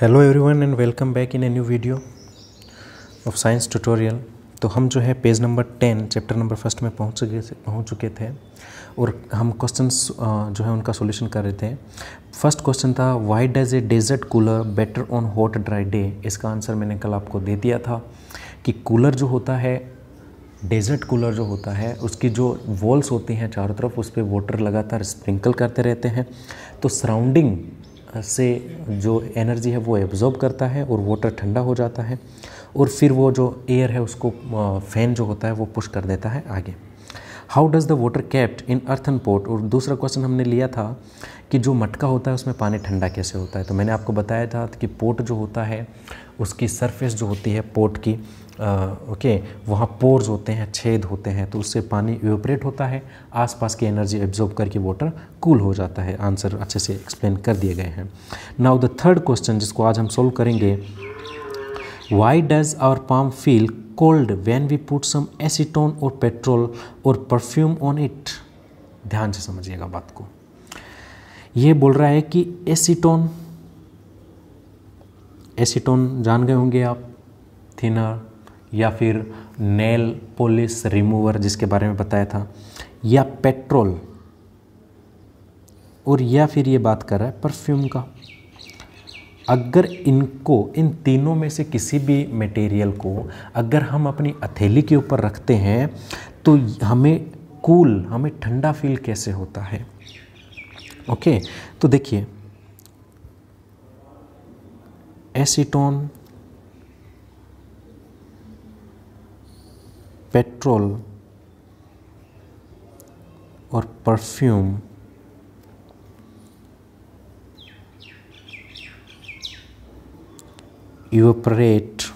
Hello everyone and welcome back in a new video of science tutorial तो हम जो है page number ten chapter number first में पहुंच गए पहुँच चुके थे और हम क्वेश्चन जो है उनका सोल्यूशन कर रहे थे फर्स्ट क्वेश्चन था why does a desert cooler better on hot dry day इसका आंसर मैंने कल आपको दे दिया था कि कूलर जो होता है डेजर्ट कूलर जो होता है उसकी जो वॉल्स होती हैं चारों तरफ उस पर वाटर लगातार स्प्रिंकल करते रहते हैं तो सराउंडिंग से जो एनर्जी है वो एब्ज़ॉर्ब करता है और वाटर ठंडा हो जाता है और फिर वो जो एयर है उसको फैन जो होता है वो पुश कर देता है आगे how does the water kept in earthen pot और दूसरा क्वेश्चन हमने लिया था कि जो मटका होता है उसमें पानी ठंडा कैसे होता है तो मैंने आपको बताया था कि पोर्ट जो होता है उसकी सरफेस जो होती है पोर्ट की ओके वहाँ पोर्स होते हैं छेद होते हैं तो उससे पानी इवेपरेट होता है आसपास की एनर्जी एब्जॉर्ब करके वाटर कूल हो जाता है आंसर अच्छे से एक्सप्लेन कर दिए गए हैं नाउ द थर्ड क्वेश्चन जिसको आज हम सोल्व करेंगे why does our palm feel cold when we put some acetone और पेट्रोल और परफ्यूम ऑन इट ध्यान से समझिएगा बात को ये बोल रहा है कि एसीटोन एसीटोन जान गए होंगे आप थिनर या फिर नेल पोलिस रिमूवर जिसके बारे में बताया था या पेट्रोल और या फिर ये बात कर रहा है परफ्यूम का अगर इनको इन तीनों में से किसी भी मटेरियल को अगर हम अपनी हथेली के ऊपर रखते हैं तो हमें कूल हमें ठंडा फील कैसे होता है ओके तो देखिए acetone petrol or perfume evaporate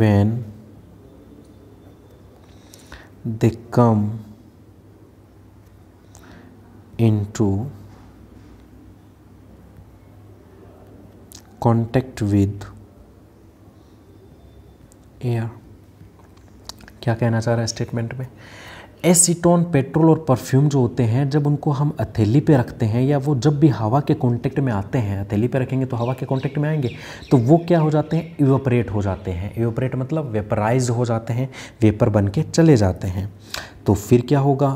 when they come into contact with air क्या कहना चाह रहा है स्टेटमेंट में एसीटोन पेट्रोल और परफ्यूम जो होते हैं जब उनको हम हथेली पे रखते हैं या वो जब भी हवा के कांटेक्ट में आते हैं हथेली पे रखेंगे तो हवा के कांटेक्ट में आएंगे तो वो क्या हो जाते हैं इवोपरेट हो जाते हैं इवोपरेट मतलब वेपराइज हो जाते हैं वेपर बन के चले जाते हैं तो फिर क्या होगा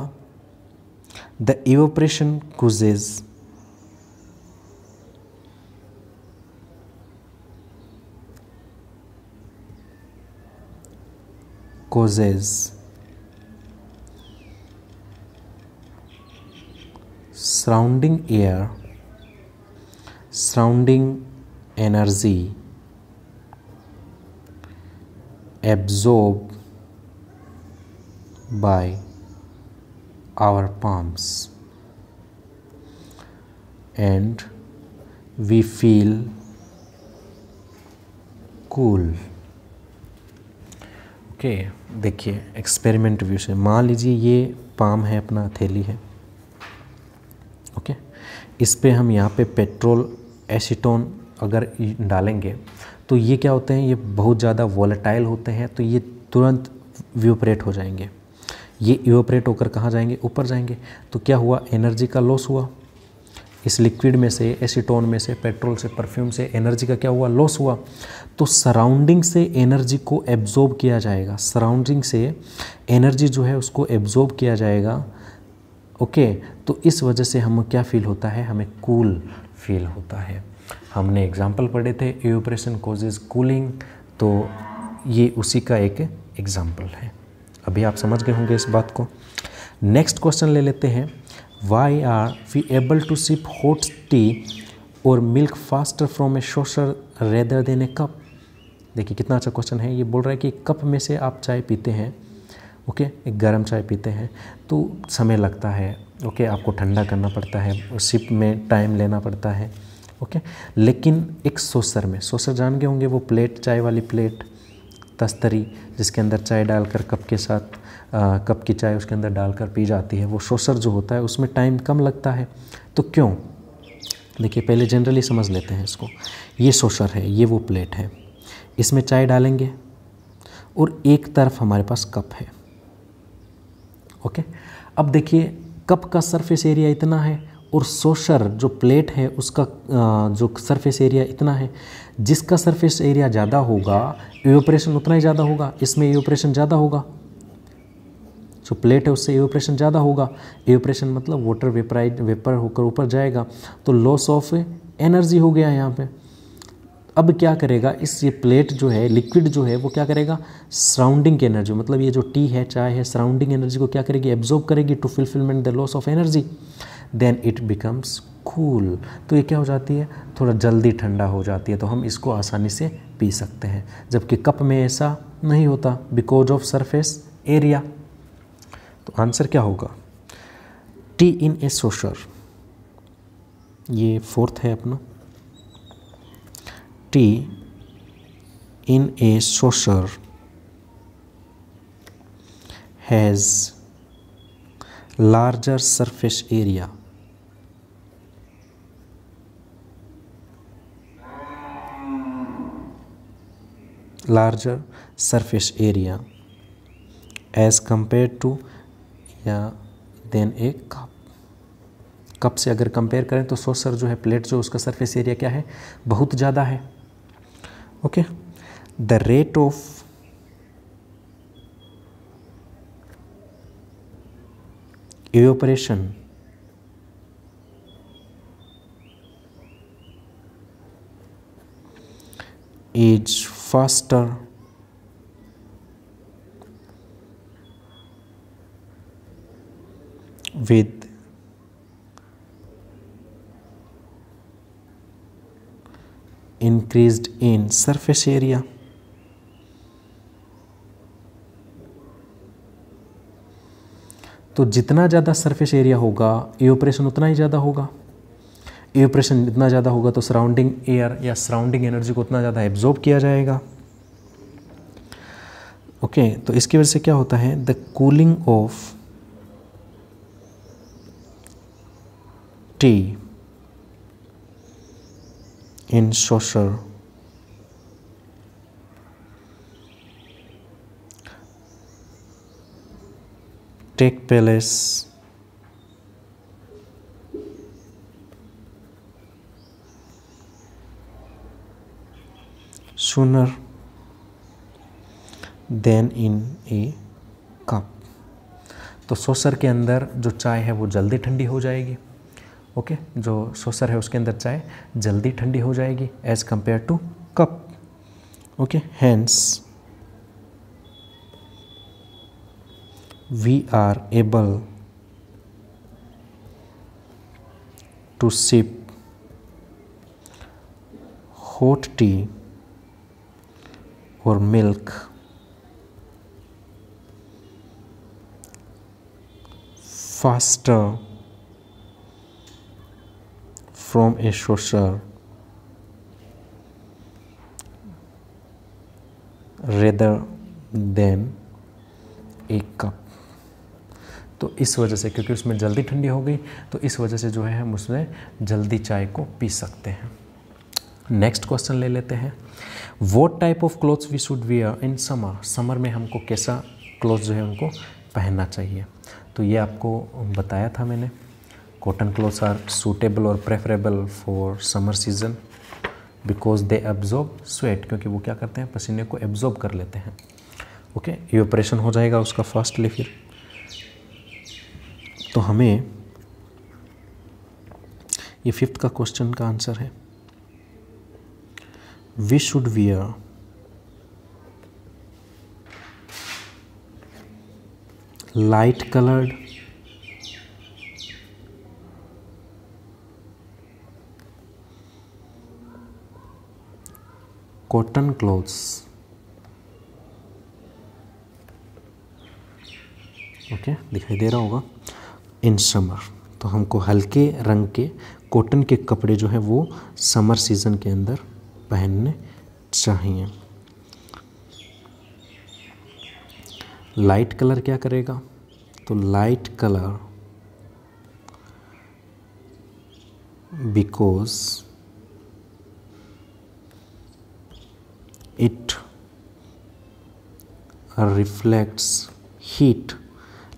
the evaporation causes causes. Surrounding air, surrounding energy, absorb by our palms and we feel cool. Okay देखिए एक्सपेरिमेंट व्यू से मान लीजिए ये पाम है अपना थैली है ओके इस पे हम यहाँ पे पेट्रोल एसीटोन अगर डालेंगे तो ये क्या होते हैं ये बहुत ज़्यादा वॉलेटाइल होते हैं तो ये तुरंत व्यूपरेट हो जाएंगे ये व्यूपरेट होकर कहाँ जाएंगे ऊपर जाएंगे तो क्या हुआ एनर्जी का लॉस हुआ इस लिक्विड में से एसीटोन में से पेट्रोल से परफ्यूम से एनर्जी का क्या हुआ लॉस हुआ तो सराउंडिंग से एनर्जी को एब्जॉर्ब किया जाएगा सराउंडिंग से एनर्जी जो है उसको एब्जॉर्ब किया जाएगा ओके तो इस वजह से हमें क्या फील होता है हमें कूल फील होता है हमने एग्जाम्पल पढ़े थे एप्रेशन कोजेज कूलिंग तो ये उसी का एक एग्ज़ाम्पल है अभी आप समझ गए होंगे इस बात को नेक्स्ट क्वेश्चन ले लेते हैं Why are we able to sip hot tea or milk faster from a saucer rather than a cup? देखिए कितना अच्छा क्वेश्चन है ये बोल रहा है कि कप में से आप चाय पीते हैं ओके एक गर्म चाय पीते हैं तो समय लगता है ओके आपको ठंडा करना पड़ता है और सिप में टाइम लेना पड़ता है ओके लेकिन एक सोसर में सोसर जान गए होंगे वो प्लेट चाय वाली प्लेट तस्तरी जिसके अंदर चाय डालकर कप के साथ कप की चाय उसके अंदर डालकर पी जाती है वो शोसर जो होता है उसमें टाइम कम लगता है तो क्यों देखिए पहले जनरली समझ लेते हैं इसको ये शोसर है ये वो प्लेट है इसमें चाय डालेंगे और एक तरफ हमारे पास कप है ओके अब देखिए कप का सरफेस एरिया इतना है और सोशर जो प्लेट है उसका जो सरफेस एरिया इतना है जिसका सरफेस एरिया ज़्यादा होगा यूपरेशन उतना ही ज़्यादा होगा इसमें यूपरेशन ज़्यादा होगा जो प्लेट है उससे एवोप्रेशन ज़्यादा होगा एवोप्रेशन मतलब वाटर वेपराइड वेपर होकर ऊपर जाएगा तो लॉस ऑफ एनर्जी हो गया यहाँ पे अब क्या करेगा इस ये प्लेट जो है लिक्विड जो है वो क्या करेगा सराउंडिंग की एनर्जी मतलब ये जो टी है चाय है सराउंडिंग एनर्जी को क्या करेगी एब्जॉर्ब करेगी to fulfilment the loss of energy then it becomes cool तो ये क्या हो जाती है थोड़ा जल्दी ठंडा हो जाती है तो हम इसको आसानी से पी सकते हैं जबकि कप में ऐसा नहीं होता बिकॉज ऑफ सरफेस एरिया तो आंसर क्या होगा टी इन ए सोशर ये फोर्थ है अपना tea in a saucer has larger surface area larger surface area as compare to या देन ए कप कप से अगर कंपेयर करें तो सो सर जो है प्लेट जो उसका सरफेस एरिया क्या है बहुत ज़्यादा है okay the rate of operation is faster with increased in surface area. तो जितना ज़्यादा सरफेस एरिया होगा एवोपरेशन उतना ही ज़्यादा होगा एवोपरेशन जितना ज़्यादा होगा तो सराउंडिंग एयर या सराउंडिंग एनर्जी को उतना ज़्यादा एब्जॉर्ब किया जाएगा ओके okay, तो इसकी वजह से क्या होता है the cooling of tea in saucer take place sooner than in a cup तो सोसर के अंदर जो चाय है वो जल्दी ठंडी हो जाएगी ओके okay? जो सोसर है उसके अंदर चाय जल्दी ठंडी हो जाएगी as compare to cup okay hence we are able to sip hot tea और milk faster from a social rather than a cup तो इस वजह से क्योंकि उसमें जल्दी ठंडी हो गई तो इस वजह से जो है हम उसमें जल्दी चाय को पी सकते हैं नेक्स्ट क्वेश्चन ले लेते हैं what type of clothes we should wear in summer summer में हमको कैसा क्लोथ जो है उनको पहनना चाहिए तो ये आपको बताया था मैंने Cotton clothes are suitable or preferable for summer season because they absorb sweat क्योंकि वो क्या करते हैं पसीने को absorb कर लेते हैं ओके okay? ऑपरेशन हो जाएगा उसका फास्टली फिर तो हमें ये फिफ्थ का क्वेश्चन का आंसर है we should wear light colored cotton clothes okay okay, दिखाई दे रहा होगा इन समर तो हमको हल्के रंग के कॉटन के कपड़े जो है वो समर सीज़न के अंदर पहनने चाहिए लाइट कलर क्या करेगा तो light colour because it reflects heat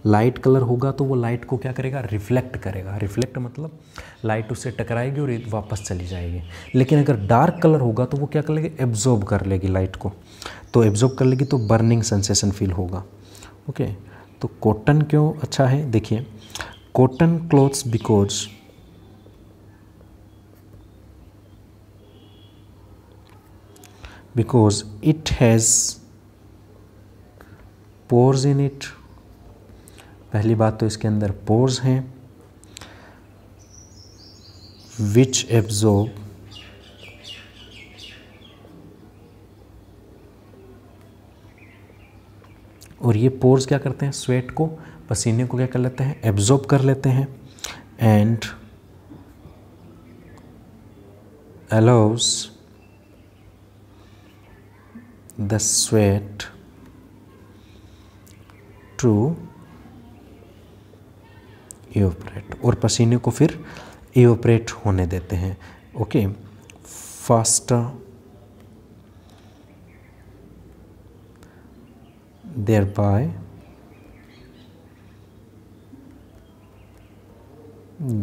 light colour होगा तो वो लाइट को क्या करेगा रिफ्लेक्ट करेगा रिफ्लेक्ट मतलब लाइट उससे टकराएगी और वापस चली जाएगी लेकिन अगर डार्क कलर होगा तो वो क्या कर लेगी एब्जॉर्ब कर लेगी लाइट को तो एब्जॉर्ब कर लेगी तो बर्निंग सेंसेशन फील होगा ओके तो कॉटन क्यों अच्छा है देखिए cotton clothes because because it has pores in it पहली बात तो इसके अंदर पोर्स हैं विच absorb और ये पोर्स क्या करते हैं स्वेट को पसीने को क्या कर लेते हैं एब्जॉर्ब कर लेते हैं and allows the sweat to evaporate और पसीने को फिर evaporate होने देते हैं okay faster thereby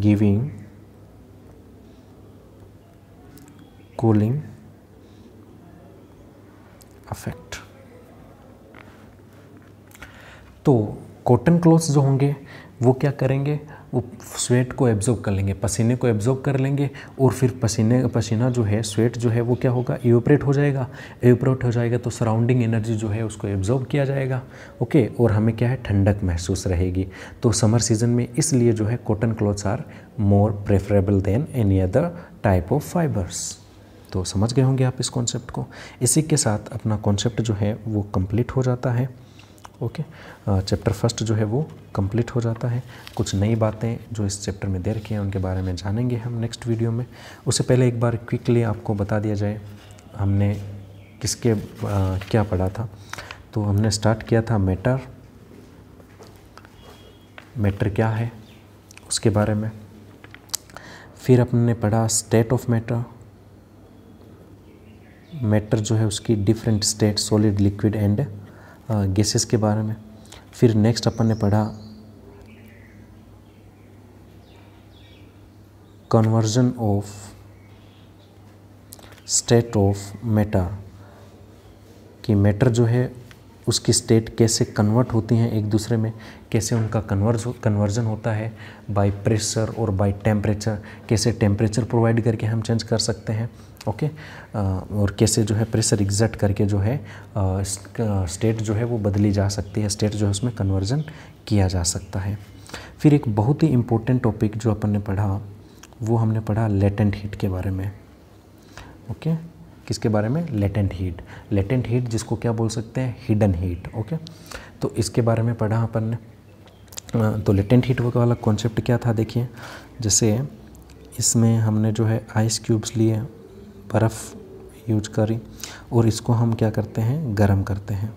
giving cooling effect तो कॉटन क्लोथ्स जो होंगे वो क्या करेंगे वो स्वेट को एब्जॉर्ब कर लेंगे पसीने को एब्जॉर्ब कर लेंगे और फिर पसीने पसीना जो है स्वेट जो है वो क्या होगा एवोपरेट हो जाएगा एवोपरेट हो जाएगा तो सराउंडिंग एनर्जी जो है उसको एब्जॉर्ब किया जाएगा ओके और हमें क्या है ठंडक महसूस रहेगी तो समर सीजन में इसलिए जो है cotton clothes are more preferable than any other type of fibres तो समझ गए होंगे आप इस कॉन्सेप्ट को इसी के साथ अपना कॉन्सेप्ट जो है वो कंप्लीट हो जाता है ओके चैप्टर फर्स्ट जो है वो कंप्लीट हो जाता है कुछ नई बातें जो इस चैप्टर में दे रखी हैं उनके बारे में जानेंगे हम नेक्स्ट वीडियो में उससे पहले एक बार क्विकली आपको बता दिया जाए हमने किसके आ, क्या पढ़ा था तो हमने स्टार्ट किया था मैटर मैटर क्या है उसके बारे में फिर अपने पढ़ा स्टेट ऑफ मैटर मैटर जो है उसकी different state solid liquid and gases के बारे में फिर नेक्स्ट अपन ने पढ़ा conversion of state of matter कि मैटर जो है उसकी स्टेट कैसे कन्वर्ट होती हैं एक दूसरे में कैसे उनका कन्वर्ज कन्वर्जन होता है बाय प्रेशर और बाय टेम्परेचर कैसे टेम्परेचर प्रोवाइड करके हम चेंज कर सकते हैं ओके और कैसे जो है प्रेशर एग्जट करके जो है स्टेट जो है वो बदली जा सकती है स्टेट जो है उसमें कन्वर्जन किया जा सकता है फिर एक बहुत ही इम्पोर्टेंट टॉपिक जो अपन ने पढ़ा वो हमने पढ़ा लेटेंट हीट के बारे में ओके okay? किसके बारे में लेटेंट हीट लेटेंट हीट जिसको क्या बोल सकते हैं हिडन हीट ओके तो इसके बारे में पढ़ा अपन ने तो लेटेंट हीट वाला कॉन्सेप्ट क्या था देखिए जैसे इसमें हमने जो है आइस क्यूब्स लिए बर्फ़ यूज करी और इसको हम क्या करते हैं गर्म करते हैं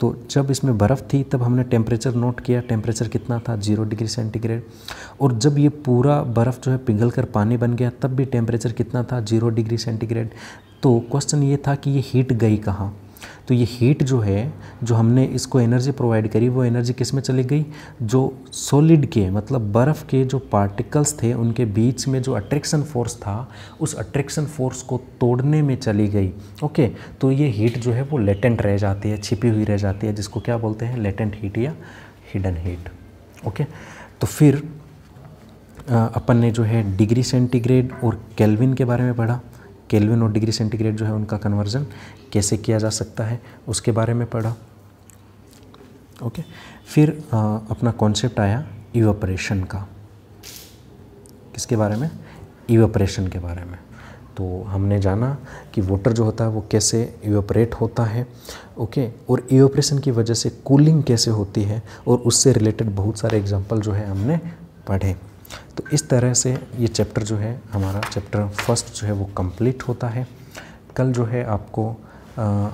तो जब इसमें बर्फ़ थी तब हमने टेम्परेचर नोट किया टेम्परेचर कितना था जीरो डिग्री सेंटीग्रेड और जब ये पूरा बर्फ़ जो है पिघल कर पानी बन गया तब भी टेम्परेचर कितना था जीरो डिग्री सेंटीग्रेड तो क्वेश्चन ये था कि ये हीट गई कहाँ तो ये हीट जो है जो हमने इसको एनर्जी प्रोवाइड करी वो एनर्जी किस में चली गई जो सॉलिड के मतलब बर्फ़ के जो पार्टिकल्स थे उनके बीच में जो अट्रैक्शन फोर्स था उस अट्रैक्शन फोर्स को तोड़ने में चली गई ओके तो ये हीट जो है वो लेटेंट रह जाती है छिपी हुई रह जाती है जिसको क्या बोलते हैं लेटेंट हीट या हिडन हीट ओके तो फिर अपन ने जो है डिग्री सेंटीग्रेड और केल्विन के बारे में पढ़ा केल्विन और डिग्री सेंटीग्रेड जो है उनका कन्वर्जन कैसे किया जा सकता है उसके बारे में पढ़ा ओके फिर आ, अपना कॉन्सेप्ट आया इवोपरेशन का किसके बारे में इवोपरेशन के बारे में तो हमने जाना कि वाटर जो होता है वो कैसे इवोपरेट होता है ओके और इवोपरेशन की वजह से कूलिंग कैसे होती है और उससे रिलेटेड बहुत सारे एग्जाम्पल जो है हमने पढ़े तो इस तरह से ये चैप्टर जो है हमारा चैप्टर फर्स्ट जो है वो कंप्लीट होता है कल जो है आपको आ,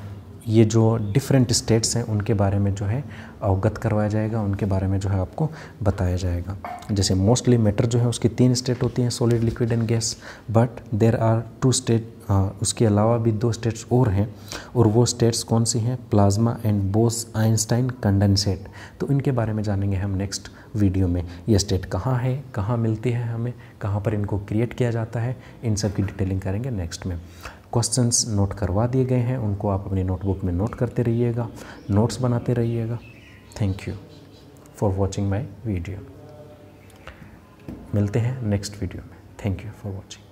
ये जो डिफरेंट स्टेट्स हैं उनके बारे में जो है अवगत करवाया जाएगा उनके बारे में जो है आपको बताया जाएगा जैसे मोस्टली मैटर जो है उसकी तीन स्टेट होती हैं solid liquid and gas but there are two state उसके अलावा भी दो स्टेट्स और हैं और वो स्टेट्स कौन सी हैं plasma and Bose Einstein condensate तो इनके बारे में जानेंगे हम नेक्स्ट वीडियो में ये स्टेट कहाँ है कहाँ मिलती है हमें कहाँ पर इनको क्रिएट किया जाता है इन सब की डिटेलिंग करेंगे नेक्स्ट में क्वेश्चंस नोट करवा दिए गए हैं उनको आप अपनी नोटबुक में नोट करते रहिएगा नोट्स बनाते रहिएगा thank you for watching my video मिलते हैं नेक्स्ट वीडियो में थैंक यू फॉर वॉचिंग